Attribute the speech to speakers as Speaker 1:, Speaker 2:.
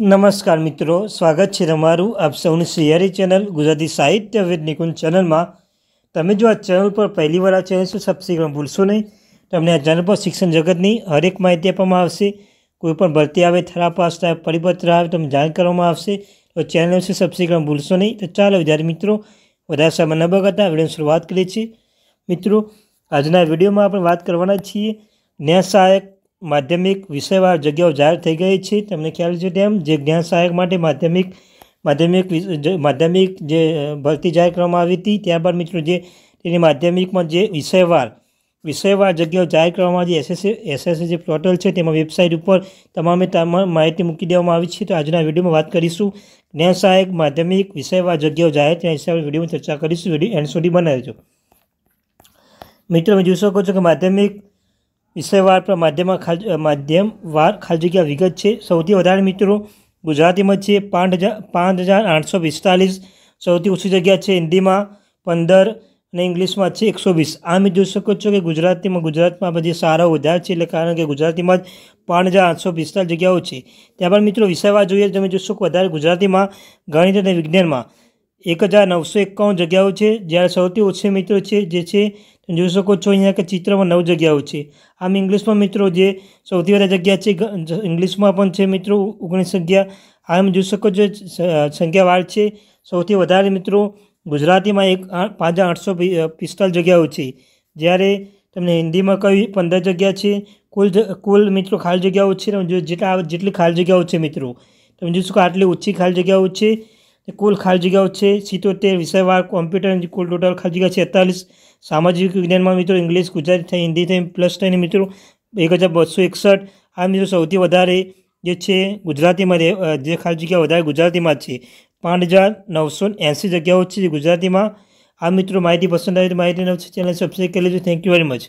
Speaker 1: નમસ્કાર મિત્રો સ્વાગત છે તમારું આપ સૌની સિયારી ચેનલ ગુજરાતી સાહિત્ય વેદ નિકુંજ ચેનલમાં તમે જો આ ચેનલ પર પહેલી વાર આ ચેનલ છે સબસ્ક્રાઈબ ભૂલશો નહીં તમને આ ચેનલ પર શિક્ષણ જગતની હરેક માહિતી આપવામાં આવશે કોઈ પણ ભરતી આવે થરા પાસ થાય પરિપત્ર આવે તમને જાણ કરવામાં આવશે તો ચેનલ વિશે સબસ્ક્રાઈબ ભૂલશો નહીં તો ચાલો વિદ્યાર્થી મિત્રો વધારે સમય ન બગાડતા વિડીયો શરૂઆત કરીએ છીએ મિત્રો આજના વિડીયોમાં આપણે વાત કરવાના છીએ ન્યાય સહાયક માધ્યમિક વિષયવાર જગ્યાઓ જાહેર થઈ ગઈ છે તમને ખ્યાલ છે તેમ જે જ્ઞાન સહાયક માટે માધ્યમિક માધ્યમિક માધ્યમિક જે ભરતી જાહેર કરવામાં આવી હતી ત્યારબાદ મિત્રો જે તેની માધ્યમિકમાં જે વિષયવાર વિષયવાર જગ્યાઓ જાહેર કરવામાં જે એસએસસી એસએસસી જે પોર્ટલ છે તેમાં વેબસાઇટ ઉપર તમામે તમામ માહિતી મૂકી દેવામાં આવી છે તો આજના વિડીયોમાં વાત કરીશું જ્ઞાન સહાયક માધ્યમિક વિષયવાર જગ્યાઓ જાહેર ત્યાં હિસાબે વિડીયોમાં ચર્ચા કરીશું એન્ડ સુધી બનાવજો મિત્રો તમે જોઈ શકો છો કે માધ્યમિક વિષયવાર પર માધ્યમમાં ખાલી માધ્યમવાર ખાલી જગ્યા વિગત છે સૌથી વધારે મિત્રો ગુજરાતીમાં છે પાંચ હજાર પાંચ હજાર આઠસો પિસ્તાલીસ સૌથી ઓછી જગ્યા છે હિન્દીમાં પંદર અને ઇંગ્લિશમાં છે એકસો વીસ આ મેં જોઈ શકો છો કે ગુજરાતીમાં ગુજરાતમાં બધી સારા વધારે છે એટલે કારણ કે ગુજરાતીમાં જ પાંચ હજાર આઠસો પિસ્તાલીસ જગ્યાઓ છે ત્યાં પણ મિત્રો વિષયવાર જોઈએ તમે જોશો કે વધારે ગુજરાતીમાં ગણિત અને વિજ્ઞાનમાં એક હજાર નવસો એકાવન જગ્યાઓ છે જ્યારે સૌથી ઓછી મિત્રો છે જે છે તમે જોઈ શકો છો અહીંયા કે ચિત્રમાં નવ જગ્યાઓ છે આમ ઇંગ્લિશમાં મિત્રો જે સૌથી વધારે જગ્યા છે ઇંગ્લિશમાં પણ છે મિત્રો ઓગણીસ સંખ્યા આમ જોઈ શકો છો સંખ્યાવાર છે સૌથી વધારે મિત્રો ગુજરાતીમાં એક પાંચ આઠસો પિસ્તાલ જગ્યાઓ છે જ્યારે તમને હિન્દીમાં કઈ પંદર જગ્યા છે કુલ કુલ મિત્રો ખાલી જગ્યાઓ છે જેટલા જેટલી ખાલી જગ્યાઓ છે મિત્રો તમે જોઈ શકો આટલી ઓછી ખાલી જગ્યાઓ છે કુલ ખાલી જગ્યાઓ છે સિત્તોતેર વિષયવાર કોમ્પ્યુટર કુલ ટોટલ ખાલી જગ્યા છેતાલીસ સામાજિક વિજ્ઞાનમાં મિત્રો ઇંગ્લિશ ગુજરાતી થઈ હિન્દી થઈ પ્લસ થઈને મિત્રો એક હજાર બસો એકસઠ આ મિત્રો સૌથી વધારે જે છે ગુજરાતીમાં જે ખાલી જગ્યા વધારે ગુજરાતીમાં છે પાંચ હજાર નવસો એંસી જગ્યાઓ છે ગુજરાતીમાં આ મિત્રો માહિતી પસંદ આવી તો માહિતી નવ ચેનલ સબસ્ક્રાઈબ કરી લેજો થેન્ક યુ વેરી મચ